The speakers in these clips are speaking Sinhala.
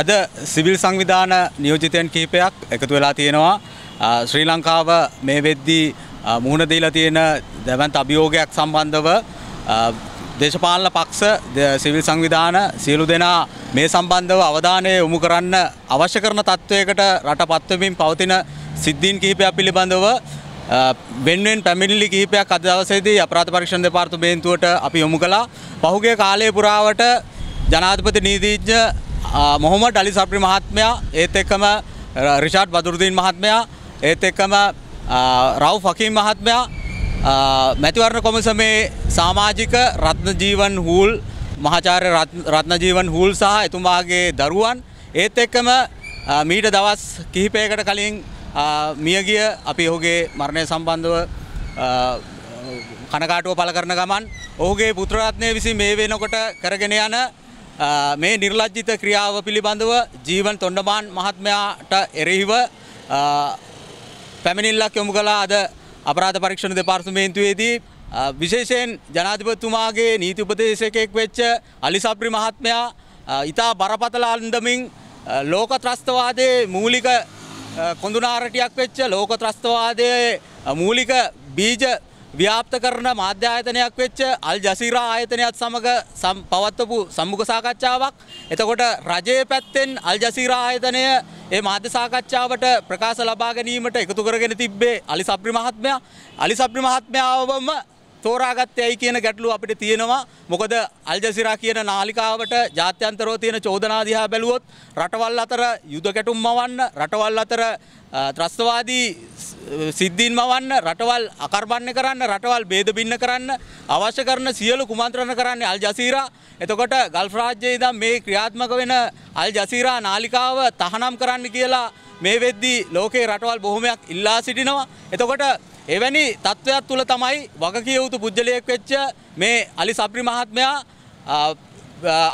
අද සිවිල් සංවිධාන නියෝජිතයන් කිහිපයක් එකතු වෙලා තියෙනවා. ශ්‍රී ලංකාව මේ වෙද්දී මුහුණ දීලා තියෙන දැවන්ත අභියෝගයක් සම්බන්ධව දේශපාලන පක්ෂ සිවිල් සංවිධාන සියලු දෙනා මේ සම්බන්ධව අවධානය යොමු කරන්න අවශ්‍ය කරන තත්ත්වයකට රට පත්වමින් පවතින සිද්ධීන් කිහිපයක් පිළිබඳව වෙන්වෙන් පැමිණිලි කිහිපයක් අද දවසේදී අපරාධ පරීක්ෂණ දෙපාර්තමේන්තුවට අපි යොමු කළා. පහුගිය කාලය පුරාවට ජනාධිපති නීතිඥ මොහොමට අලි සප්‍රි මහත්මයා ඒත් එක්කම රිෂාඩ් බදුරුදීන් මහත්මයා ඒත් එක්කම රව් ෆකීම් මහත්මයා මැතිවරණ කොමිසමේ සාමාජික රත්නජීවන් හූල් මහාචාර්ය රත්නජීවන් හූල් සහ එතුමාගේ දරුවන් ඒත් එක්කම මීට දවස් කිහිපයකට කලින් මියගිය අපි ඔහුගේ මරණය සම්බන්ධව කනකාටුව පල කරන ගමන් ඔහුගේ පුත්‍රරත්නය විසි මේ වෙනකොට කරගෙන යන මේ නිර්ලජ්ජිත ක්‍රියාව පිළිබඳව ජීවන් තොන්ඩමාන් මහත්මයාට එරෙහිව පැමිණිල්ලක් යොමු කලා අද අපරාධ පරීක්ෂණ දෙපාර්තමේන්තුවේදී විශේෂයෙන් ජනාධිපතුමාගේ නීති උපදේශකයෙක් වෙච්ච අලිසප්‍රි මහත්මයා ඉතා බරපතල අන්දමින් ලෝක ත්‍රස්තවාදයේ මූලික කොඳුනාරටයක් වෙච්ච ලෝක ත්‍රස්තවාදයේ මූලික බීජ ව්‍යාප්ත කරන මාධ්‍ය ආයතනයක් වෙච්ච අල් ජසීරා ආයතනයත් සමග පවත්වපු සම්මුඛ සාකච්ඡාවක්. එතකොට රජයේ පැත්තෙන් අල් ජසීරා ආයතනය ඒ මාධ්‍ය සාකච්ඡාවට ප්‍රකාශ ලබා ගැනීමට එකතු කරගෙන තිබ්බේ අලි සබ්‍රි මහත්මයා. අලි සබ්‍රි මහත්මයාවම තෝරාගත්තයයි කියන ගැටලු අපිට තියෙනවා මොකද අල්ජසිරා කියන නාලිකාවට ජාත්‍යන්තරෝ තියෙන චෝදනාදිහා බැලුවොත් රටවල් අතර යුද ගැටුම් මවන්න රටවල් අතර ත්‍රස්තවාදී සිද්ධීන් මවන්න රටවල් අකර්බන්න කරන්න රටවල් බේද බින්න කරන්න අවශ්‍ය කරන සියලු කුමන්ත්‍රණ කරන්නේ අල් ජසීරා එතකොට ගල්ෆ රාජ්‍යයේ ඉඳන් මේ ක්‍රියාත්මක වෙන අල් ජසීරා නාලිකාව තහනම් කරන්න කියලා මේ වෙද්දී ලෝකේ රටවල් බොහොමයක් ඉල්ලා සිටිනවා එතකොට එවැනි තත්ත්වයක් තුළ තමයි වගකිය යුතු පුද්ගලයෙක් වෙච්ච මේ අලි සබ්‍රි මහත්මයා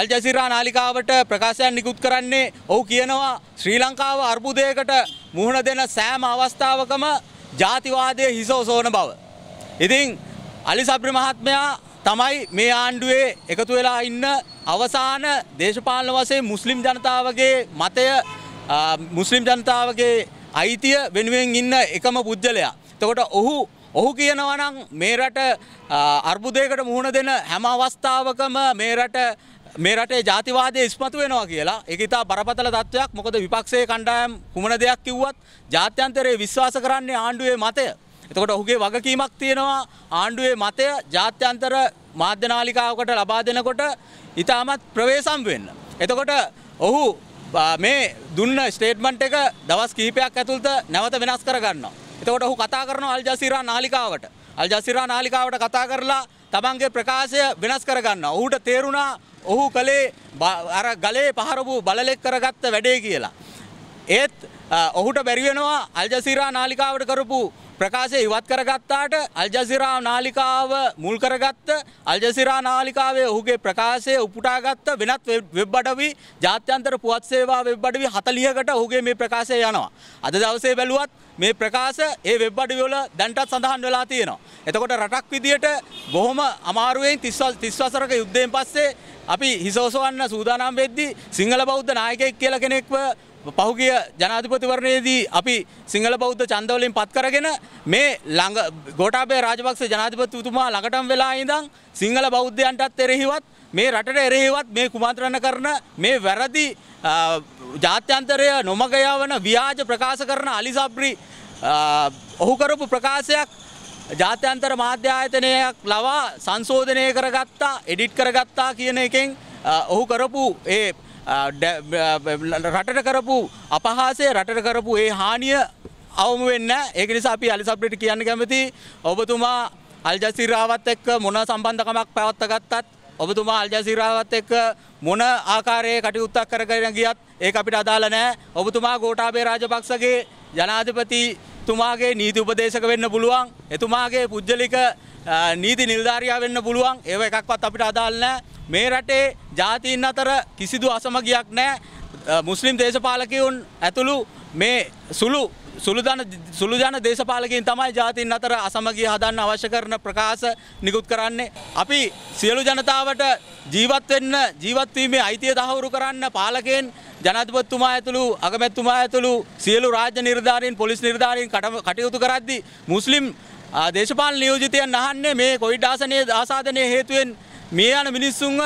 අල්ජසිරා නාලිකාවට ප්‍රකාශයක් නිකුත් කරන්නේ ඔහු කියනවා ශ්‍රී ලංකාව අර්බුදයකට මුහුණ දෙන සෑම අවස්ථාවකම ජාතිවාදය හිස ඔසෝන බව. ඉතින් අලි සබ්‍රි මහත්මයා තමයි මේ ආණ්ඩුවේ එකතු වෙලා ඉන්න අවසාන දේශපාලන වශයෙන් මුස්ලිම් ජනතාවගේ මතය මුස්ලිම් ජනතාවගේ අයිතිය වෙනුවෙන් ඉන්න එකම පුද්ගලයා. තකොට ඔහු ඔහු කියනවනම් මේ රට අර්බුදයකට මුහුණ දෙන හැම අවස්ථාවකම මේ රට මේ රටේ ජාතිවාදය ඉස්මතු වෙනවා කියලා ඒක ඉතා බරපතල තත්ත්වයක් මොකද විපක්ෂයේ කණ්ඩායම් කුමන දෙයක් කිව්වත් ජාත්‍යන්තරයේ විශ්වාස කරන්නේ ආණ්ඩුවේ මතය. එතකොට ඔහුගේ වගකීමක් තියෙනවා ආණ්ඩුවේ මතය ජාත්‍යන්තර මාධ්‍යනාලිකාවකට ලබා දෙනකොට ඉතාමත් ප්‍රවේසම් වෙන්න. එතකොට ඔහු මේ දුන්න ස්ටේට්මන්ට් එක දවස් කිහිපයක් ඇතුළත නැවත වෙනස් කරගන්නවා. එතකොට ඔහු කතා කරනවා අල්ජසීරා නාලිකාවට. අල්ජසීරා නාලිකාවට කතා කරලා තමන්ගේ ප්‍රකාශය වෙනස් කරගන්නවා. ඔහුට තේරුණා ඔහු කලේ අර ගලේ පහරපු බලලෙක් කරගත්ත වැඩේ කියලා. ඒත් ඔහුට බැරිවෙනවා අල්ජසිරා නාලිකාවට කරපු ප්‍රකාශය ඉවත් කරගත්තාට අල්ජසිරා නාලිකාව මුල් කරගත්ත අල්ජසිරා නාලිකාවේ ඔහුගේ ප්‍රකාශය උපුටාගත්ත වෙනත් වෙබ් අඩවි ජාත්‍යන්තර පුවත් සේවා වෙබ් අඩවි 40කට ඔහුගේ මේ ප්‍රකාශය යනවා. අද දවසේ බැලුවත් මේ ප්‍රකාශ ඒ වෙබ් අඩවි වල දැන්ටත් සඳහන් වෙලා තියෙනවා. එතකොට රටක් විදියට බොහොම අමාරුවෙන් 30 වසරක යුද්ධයෙන් පස්සේ අපි හිසෝසවන්න සූදානම් වෙද්දී සිංහල බෞද්ධ නායකයෙක් කියලා කෙනෙක්ව පහුගිය ජනාධිපතිවරණයේදී අපි සිංහල බෞද්ධ චන්දවලින් පත් කරගෙන මේ ළඟ ගෝටාබේ රාජපක්ෂ ජනාධිපතිතුමා ළඟටම වෙලා ඉඳන් සිංහල බෞද්ධයන්ටත් එරෙහිවත් මේ රටට එරෙහිවත් මේ කුමන්ත්‍රණ කරන මේ වැරදි ජාත්‍යන්තරය නොමග යවන ව්‍යාජ ප්‍රකාශ කරන අලි සබ්රි ඔහු කරපු ප්‍රකාශයක් ජාත්‍යන්තර මාධ්‍ය ආයතනයක් ලවා සංශෝධනය කරගත්තා එඩිට් කරගත්තා කියන එකෙන් ඔහු කරපු ඒ රටට කරපු අපහාසේ රටට කරපු ඒ හානිය අවම වෙන්න ඒක නිසා අපි අලිසබ්ලිට කියන්න කැමති ඔබතුමා අල්ජසිරාවත් එක්ක මොන සම්බන්ධකමක් පැවත්ත ගත්තත් ඔබතුමා අල්ජසිරාවත් එක්ක මොන ආකාරයේ කටයුත්තක් කරගෙන ගියත් ඒක අපිට අදාළ නෑ ඔබතුමා ගෝටාබේ රාජපක්ෂගේ ජනාධිපතිතුමාගේ නීති උපදේශක වෙන්න පුළුවන් එතුමාගේ පුද්ගලික නීති නිල්ධාරයා වෙන්න පුළුවන් ඒව එකක්වත් අපිට අදාල් නෑ මේ රටේ ජාතීන් අතර කිසිදු අසමගියක් නෑ මුස්ලිම් දේශපාලකයුන් ඇතුළු මේ සුළු සුළුදන සුළුජන දේශපාලකින් තමයි ජාතින් අතර අසමගිය හදන්න අවශ්‍ය කරන ප්‍රකාශ නිකුත් කරන්නේ. අපි සියලු ජනතාවට ජීවත් වෙන්න ජීවත්වීමේ අයිතිය තහවුරු කරන්න පාලකෙන් ජනතපත්තුමා ඇතුළු අගමැත්තුමා ඇතුළු සියලු රාජ්‍ය නිර්ධාරීන් පොලිස් නිර්ධාරීන් කටයුතු කරද්දි මුස්ලිම් දේශපාලන නියෝජිතයන් අහන්නේ මේ කොවිඩ් ආසනයේ ආසාදනය හේතුවෙන් මේ යන මිනිස්සුන්ව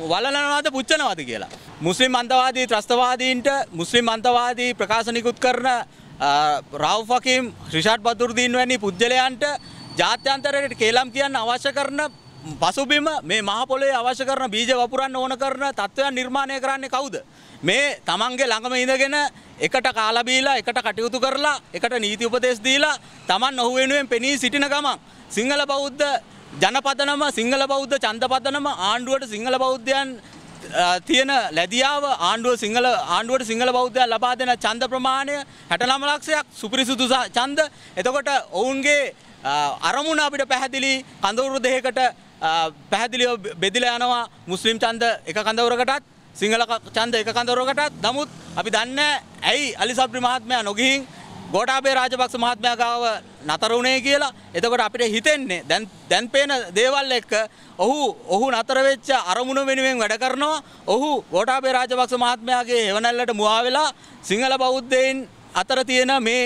වලලනවාද පුච්චනවාද කියලා. මුස්ලිම් අන්තවාදී ත්‍රස්තවාදීන්ට මුස්ලිම් අන්තවාදී ප්‍රකාශ නිකුත් කරන රාව් ෆකීම් රිෂාඩ් බදුර්දීන් වැනි පුද්ගලයන්ට ජාත්‍යන්තරයට කේලම් කියන්න අවශ්‍ය කරන පසුබිම මේ මහපොලේ අවශ්‍ය කරන බීජ වපුරන්න ඕන කරන තත්ත්වයන් නිර්මාණය කරන්නේ කවුද? මේ තමන්ගේ ළඟම ඉඳගෙන එකට කාලබීලා එකට කටයුතු කරලා එකට නීති උපදෙස් දීලා තමන් ඔහු වෙනුවෙන් පෙනී සිටින ගමන් සිංහල බෞද්ධ ජනපදනම සිංහල බෞද්ධ චන්දපදනම ආණ්ඩුවට සිංහල බෞද්ධයන් තියෙන ලැදියාව ආණ්ඩුව සිංහල ආණ්ඩුවට සිංහල බෞද්ධය ලබා දෙන චන්ද ප්‍රමාණය හැටනම ලක්ෂයක් සුපිරිසුදු චන්ද එතකොට ඔවුන්ගේ අරමුණ අපිට පැහැදිලි කඳවුරු දෙහකට පැහැදිලිව බෙදිල යනවා මුස්ලිම් චන්ද එක කඳවුරකටත් සිංහල චන්ද එක කඳවරකටත් නමුත් අපි දන්න ඇයි අලිසබ්‍රි මහත්මයා නොගිහින් ගෝටාබේ රාජපක්ෂ මහත්මයා ගාව නතර වුණේ කියලා එතකොට අපිට හිතෙන්නේ දැන් දැන් පේන දේවල් එක්ක ඔහු ඔහු නතර වෙච්ච අරමුණ වෙනුවෙන් වැඩ කරනවා ඔහු ගෝටාබේ රාජපක්ෂ මහත්මයාගේ එවනැල්ලට මුවා වෙලා සිංහල බෞද්ධයින් අතර තියෙන මේ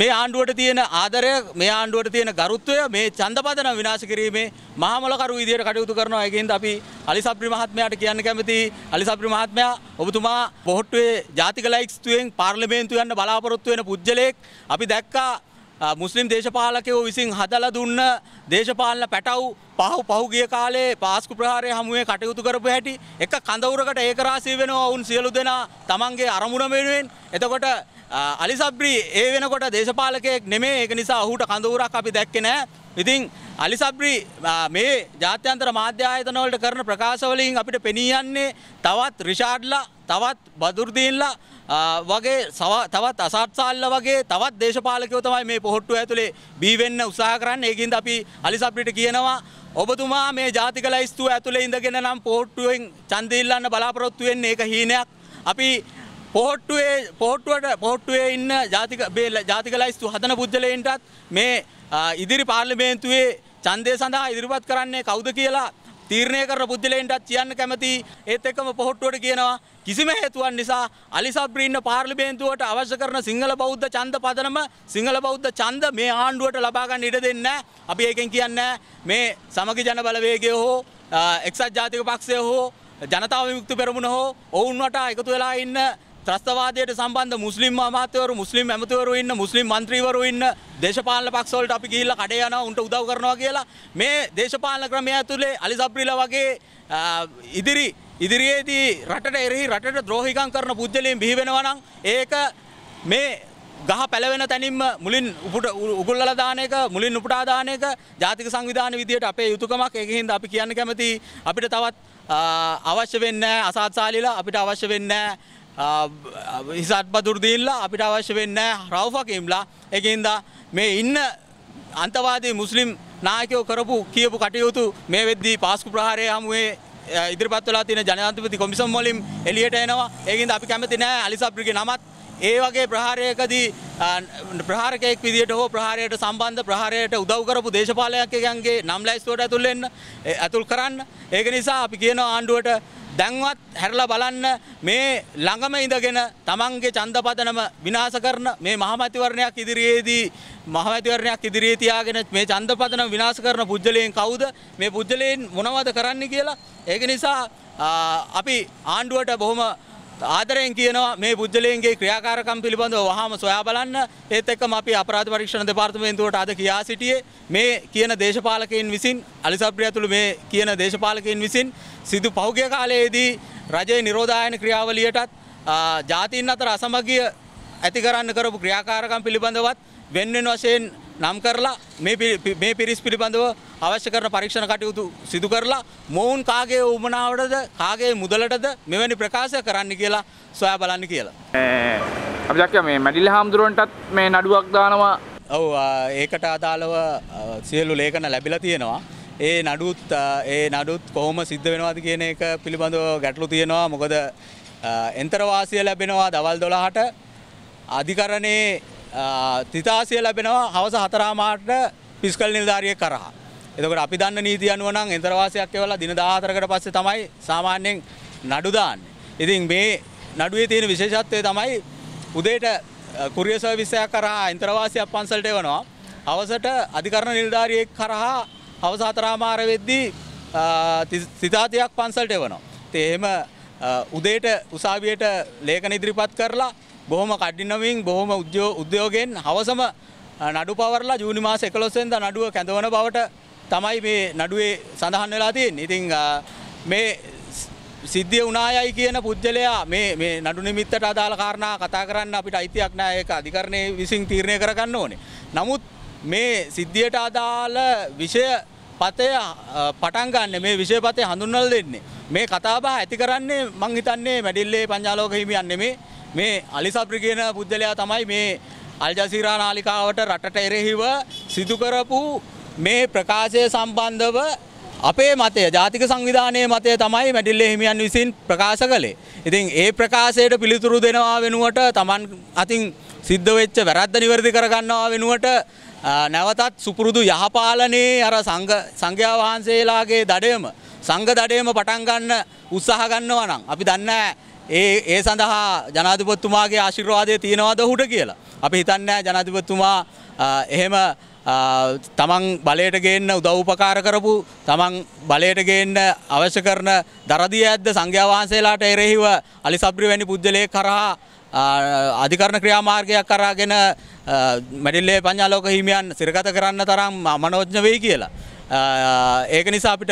මේ ආණ්ඩුවට තියෙන ආදරය මේ ආණ්ඩුවට තියෙන ගරුත්වය මේ ඡන්දපදන විනාශ කිරීමේ මහමලකරු විදියට කටයුතු කරනවා ඒකෙන්ද අපි අලිසබ්රි මහත්මයාට කියන්න කැමතියි අලිසබ්රි මහත්මයා ඔබතුමා පොහොට්ටුවේ ජාතික ලයිස්තුවෙන් පාර්ලිමේන්තු යන්න බලාපොරොත්තු වෙන පුජ්‍යලෙක් අපි දැක්කා මුස්ලිම් දේශපාලකයෝ විසින් හදලා දුන්න දේශපාලන පැටව් පහු පහුගිය කාලේ පාස්කු ප්‍රහාරය හමුවේ කටයුතු කරපු හැටි එක කඳවුරකට ඒකරාශී වෙනවා වුන් සියලු දෙනා තමන්ගේ අරමුණ වෙනුවෙන් එතකොට අලි සබ්‍රි ඒ වෙනකොට දේශපාලකයෙක් නෙමේ ඒක නිසා ඔහුට කඳවුරක් අපි දැක්කේ නැහැ. ඉතින් අලි සබ්‍රි මේ ජාත්‍යන්තර මාධ්‍ය ආයතනවලට කරන ප්‍රකාශවලින් අපිට පෙනී යන්නේ තවත් රිෂාඩ්ලා තවත් බදුර්දීන්ලා වගේ තවත් අසත්සාල්ල වගේ තවත් දේශපාලකයෝ තමයි මේ පොහොට්ටුව ඇතුලේ බී වෙන්න උත්සාහ කරන්නේ. ඒකින්ද අපි අලි සබ්රිට කියනවා ඔබතුමා මේ ජාතික ලයිස්තුව ඇතුලේ ඉඳගෙන නම් පොහොට්ටුවෙන් ඡන්දය ඉල්ලන්න බලාපොරොත්තු වෙන්නේ ඒක හීනයක්. අපි පෝට්ටුවේ පෝට්ටුවට පෝට්ටුවේ ඉන්න ජාතික ජාතික ලයිස්තු හදන පුද්ගලයන්ටත් මේ ඉදිරි පාර්ලිමේන්තුවේ ඡන්දය සඳහා ඉදිරිපත් කරන්නේ කවුද කියලා තීරණය කරන පුද්ගලයන්ටත් කියන්න කැමති ඒත් එක්කම පොහොට්ටුවට කියනවා කිසිම හේතුවක් නිසා අලිසබ්රි ඉන්න පාර්ලිමේන්තුවට අවශ්‍ය කරන සිංහල බෞද්ධ ඡන්ද පදනම සිංහල බෞද්ධ ඡන්ද මේ ආණ්ඩුවට ලබා ගන්න ඉඩ දෙන්නේ නැහැ. අපි ඒකෙන් කියන්නේ මේ සමගි ජන බලවේගය හෝ එක්සත් ජාතික පක්ෂය හෝ ජනතාව විමුක්ති පෙරමුණ හෝ ඔවුන් වටා එකතු වෙලා ඉන්න ත්‍රස්තවාදයට සම්බන්ධ මුස්ලිම් අමාත්‍යවරු මුස්ලිම් ඇමතිවරු ඉන්න මුස්ලිම් මන්ත්‍රීවරු ඉන්න දේශපාලන පක්ෂවලට අපි ගිහිල්ලා කඩේ යනවා උන්ට උදව් කරනවා කියලා මේ දේශපාලන ක්‍රමය ඇතුලේ අලි සබ්‍රිලා වගේ ඉදිරි ඉදිරියේදී රටට එරෙහි රටට ද්‍රෝහිකම් කරන පුද්ගලයන් බිහි වෙනවා නම් ඒක මේ ගහ පැලවෙන තැනින්ම මුලින් උපුට උගුල්ලලා දාන එක මුලින් උපුටා දාන එක ජාතික සංවිධාන විදියට අපේ යුතුයකමක් ඒක හින්දා අපි කියන්න කැමති අපිට තවත් අවශ්‍ය වෙන්නේ නැහැ අසාත්සාලීලා අපිට අවශ්‍ය වෙන්නේ නැහැ හිසත්පතුරදීල්ලා අපිට අවශ්‍ය වෙන්න රව්ෆකම්ලා එකන්දා මේ ඉන්න අන්තවාදී මුස්ලිම් නායකයෝ කරපු කියපු කටයුතු මේ වෙද්දී පාස්කු ප්‍රහාරය හමුවේ ඉදිරිපත්වලා තින ජනතපති කොමිසම් මොලින් එලියට එනවා ඒකින්ද අපි කැමති නෑ අලිසප්‍රික නමත් ඒ වගේ ප්‍රහාරයකදී ප්‍රහාරකයෙක් විදිට හෝ ප්‍රහාරයට සම්බන්ධ ප්‍රහාරයට උදව් කරපු දේශපාලයක්කයන්ගේ නම් ලැස්තුවට ඇතුළෙන්න ඇතුල් කරන්න ඒක නිසා අපි කියන ආණ්ඩුවට දැන්වත් හැරලා බලන්න මේ ළඟම ඉඳගෙන තමන්ගේ ඡන්දපතනම විනාශ කරන මේ මහමැතිවරණයක් ඉදිරියේදී මහමැතිවරණයක් ඉදිරියේ තියාගෙන මේ ඡන්දපතනම විනාශ කරන පුජ්‍යලයන් කවුද මේ පුජ්‍යලයන් මොනවද කරන්නේ කියලා ඒක නිසා අපි ආණ්ඩුවට බොහොම ආදරයෙන් කියනවා මේ පුද්ගලයන්ගේ ක්‍රියාකාරකම් පිළිබඳව වහාම සොයා බලන්න ඒත් එක්කම අපි අපරාධ පරීක්ෂණ දෙපාර්තමේන්තුවට අද කියා සිටියේ මේ කියන දේශපාලකයන් විසින් අලිසබ්‍රිය ඇතුළු මේ කියන දේශපාලකයන් විසින් සිදු පෞග්‍ය කාලයේදී රජයේ නිරෝධායන ක්‍රියාවලියටත් ජාතින් අතර අසමගිය ඇති කරන්න කරපු ක්‍රියාකාරකම් පිළිබඳවත් වෙන්වෙන් වශයෙන් නම් කරලා මේ පිරිස් පිළිබඳව අවශ්‍ය කරන පරීක්ෂණ කටයුතු සිදු කරලා මොවුන් කාගේ උමනාවටද කාගේ මුදලටද මෙවැනි ප්‍රකාශ කරන්න කියලා සොයා බලන්න කියලා. අපි දැක්ක මේ මැඩිල්ල හාමුදුරුවන්ටත් මේ නඩුවක් දානවා. ඔව් ඒකට අදාළව සියලු ලේඛන ලැබිලා තියෙනවා. ඒ නඩුත් ඒ නඩුත් කොහොම සිද්ධ වෙනවාද කියන එක පිළිබඳව ගැටලු තියෙනවා මොකද එන්තරවාසිය ලැබෙනවා දවල් දොළහට අධිකරණයේ තිතාසිය ලැබෙනවා හවස හතරාමාට පිස්කල් නිල්ධාරිය කරහා. එතකට අපි දන්න නීති අනුව නම් එන්තරවාසයක් එවලා දින 14කට පස්සේ තමයි සාමාන්‍යයෙන් නඩු දාන්නේ. ඉතින් මේ නඩුවේ තියෙන විශේෂත්වය තමයි උදේට කුරිය සර්විස් එකක් කරහා එන්තරවාසියක් පන්සලට එවනවා. හවසට අධිකරණ නිලධාරියෙක් කරහා හවස හතරාමාර වෙද්දී සිතාතියක් පන්සල්ට එවනවා. තේහෙම උදේට උසාවියට ලේකන ඉදිරිපත් කරලා බොහොම කඩිනමින් බොහොම උද්‍යෝ උද්‍යෝගෙන් හවසම නඩු පවරලා ජූනි මාස එකලොස්සෙන්ද නඩුව කැඳවන බවට තමයි මේ නඩුවේ සඳහන් වෙලා තියෙන් ඉතිං මේ සිද්ධිය උනායයි කියන පුද්ගලයා මේ නඩු නිමිත්තට අදාළ කාරණා කතා කරන්න අපිට අයිතියක් නෑ ඒක අධිකරණය විසින් තීරණය කරගන්න ඕනේ. නමුත් මේ සිද්ධියට අදාළ විෂය පතය පටන් ගන්න මේ විෂයපතය හඳුන්වල දෙන්නේ. මේ කතාබහ ඇති කරන්නේ මං හිතන්නේ මැඩිල්ලේ පංජාලෝක හිමියන්නේ මේ මේ අලිසප්‍රි කියන පුද්ගලයා තමයි මේ අල්ජසීරා නාලිකාවට රටට එරෙහිව සිදු කරපු මේ ප්‍රකාශය සම්බන්ධව අපේ මතය ජාතික සංවිධානයේ මතය තමයි මැටිල්ල හිමියන් විසින් ප්‍රකාශ කළේ. ඉතින් ඒ ප්‍රකාශයට පිළිතුරු දෙනවා වෙනුවට තමන් අතින් සිද්ධ වෙච්ච වැරද්ද නිවැරදි කරගන්නවා වෙනුවට නැවතත් සුපුරුදු යහපාලනයේ අර සංඝයා වහන්සේලාගේ දඩයම සංඝ දඩයම පටන් ගන්න උත්සාහ ගන්නවා නම් අපි දන්නේ ඒ ඒ සඳහා ජනාධිපතිතුමාගේ ආශිර්වාදය තියෙනවද උහුට කියලා. අපි හිතන්නේ ජනාධිපතිතුමා එහෙම තමන් බලයට ගේන්න උදව්පකාර කරපු තමන් බලයට ගේන්න අවශ්‍ය කරන දරදී ඇද්ද සංඝයා වහන්සේලාට එරෙහිව අලි සබ්‍රි වැනි පුද්ගලයෙක් කරහා අධිකරණ ක්‍රියාමාර්ගයක් කරාගෙන මැඩිල්ලේ පඤ්ඥාලෝක හිමියන් සිරගත කරන්න තරම් මනෝජ්ඥ වෙයි කියලා. ඒක නිසා අපිට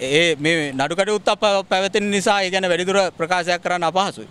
ඒ නඩුකට උත්තප පැවතින් නිසා ඒ ගැන වැඩිදුර ප්‍රකාශයක් කරන්න අපහසුයි.